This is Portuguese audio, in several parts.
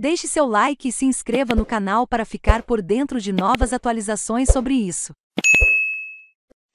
Deixe seu like e se inscreva no canal para ficar por dentro de novas atualizações sobre isso.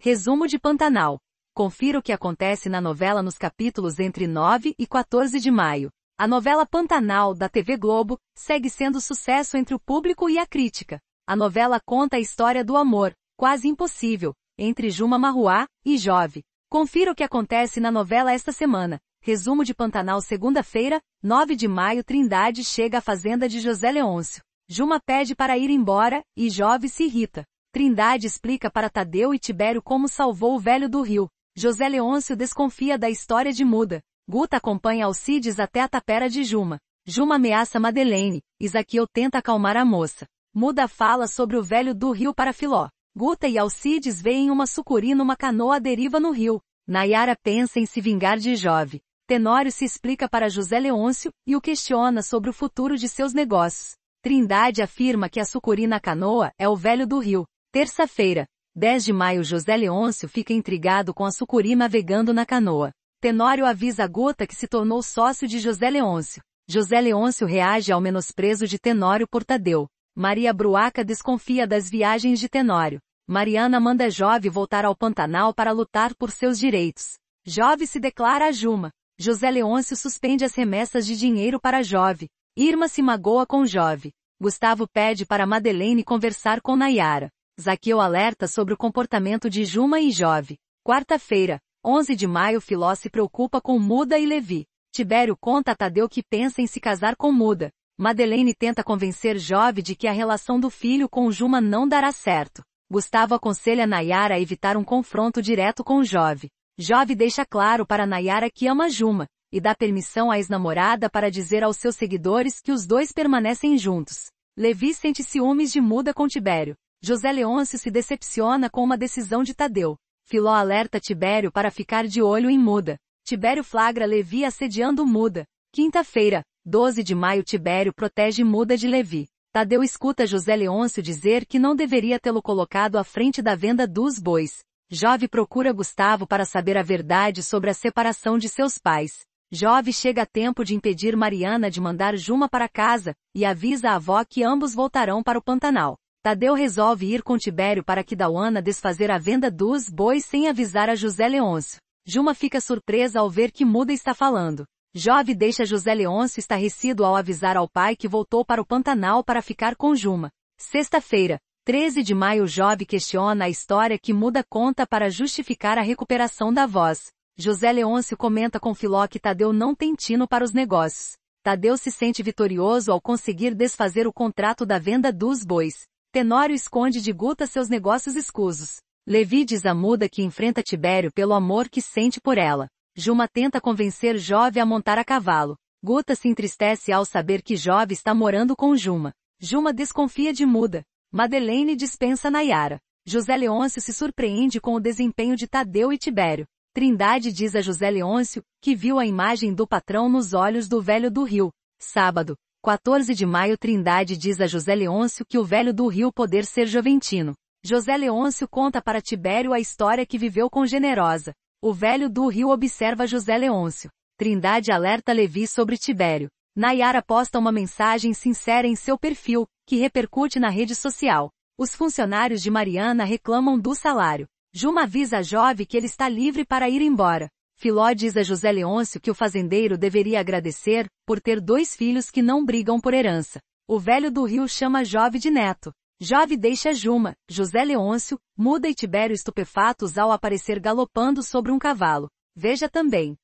Resumo de Pantanal. Confira o que acontece na novela nos capítulos entre 9 e 14 de maio. A novela Pantanal, da TV Globo, segue sendo sucesso entre o público e a crítica. A novela conta a história do amor, quase impossível, entre Juma Marruá e Jove. Confira o que acontece na novela esta semana. Resumo de Pantanal segunda-feira, 9 de maio Trindade chega à fazenda de José Leôncio. Juma pede para ir embora, e Jove se irrita. Trindade explica para Tadeu e Tibério como salvou o velho do rio. José Leôncio desconfia da história de Muda. Guta acompanha Alcides até a tapera de Juma. Juma ameaça Madeleine, Isaquiel tenta acalmar a moça. Muda fala sobre o velho do rio para Filó. Guta e Alcides veem uma sucuri numa canoa deriva no rio. Nayara pensa em se vingar de Jove. Tenório se explica para José Leôncio e o questiona sobre o futuro de seus negócios. Trindade afirma que a sucuri na canoa é o velho do rio. Terça-feira, 10 de maio José Leôncio fica intrigado com a sucuri navegando na canoa. Tenório avisa a Gota que se tornou sócio de José Leôncio. José Leôncio reage ao menosprezo de Tenório por Tadeu. Maria Bruaca desconfia das viagens de Tenório. Mariana manda Jove voltar ao Pantanal para lutar por seus direitos. Jove se declara a Juma. José Leôncio suspende as remessas de dinheiro para Jove. Irma se magoa com Jove. Gustavo pede para Madeleine conversar com Nayara. Zaqueu alerta sobre o comportamento de Juma e Jove. Quarta-feira, 11 de maio Filó se preocupa com Muda e Levi. Tibério conta a Tadeu que pensa em se casar com Muda. Madeleine tenta convencer Jove de que a relação do filho com Juma não dará certo. Gustavo aconselha Nayara a evitar um confronto direto com Jove. Jove deixa claro para Nayara que ama Juma, e dá permissão à ex-namorada para dizer aos seus seguidores que os dois permanecem juntos. Levi sente ciúmes de Muda com Tibério. José Leôncio se decepciona com uma decisão de Tadeu. Filó alerta Tibério para ficar de olho em Muda. Tibério flagra Levi assediando Muda. Quinta-feira, 12 de maio Tibério protege Muda de Levi. Tadeu escuta José Leôncio dizer que não deveria tê-lo colocado à frente da venda dos bois. Jove procura Gustavo para saber a verdade sobre a separação de seus pais. Jove chega a tempo de impedir Mariana de mandar Juma para casa, e avisa a avó que ambos voltarão para o Pantanal. Tadeu resolve ir com Tibério para Quidauana desfazer a venda dos bois sem avisar a José Leôncio. Juma fica surpresa ao ver que Muda está falando. Jove deixa José Leôncio estarrecido ao avisar ao pai que voltou para o Pantanal para ficar com Juma. Sexta-feira, 13 de maio Job questiona a história que muda conta para justificar a recuperação da voz. José Leôncio comenta com Filó que Tadeu não tem tino para os negócios. Tadeu se sente vitorioso ao conseguir desfazer o contrato da venda dos bois. Tenório esconde de Guta seus negócios escusos. Levi diz a muda que enfrenta Tibério pelo amor que sente por ela. Juma tenta convencer Jove a montar a cavalo. Guta se entristece ao saber que Jove está morando com Juma. Juma desconfia de Muda. Madeleine dispensa Nayara. José Leôncio se surpreende com o desempenho de Tadeu e Tibério. Trindade diz a José Leôncio, que viu a imagem do patrão nos olhos do velho do Rio. Sábado, 14 de maio Trindade diz a José Leôncio que o velho do Rio poder ser joventino. José Leôncio conta para Tibério a história que viveu com Generosa. O velho do Rio observa José Leôncio. Trindade alerta Levi sobre Tibério. Nayara posta uma mensagem sincera em seu perfil, que repercute na rede social. Os funcionários de Mariana reclamam do salário. Juma avisa a Jove que ele está livre para ir embora. Filó diz a José Leôncio que o fazendeiro deveria agradecer por ter dois filhos que não brigam por herança. O velho do Rio chama Jove de neto. Jove deixa Juma, José Leôncio, Muda e Tibério estupefatos ao aparecer galopando sobre um cavalo. Veja também.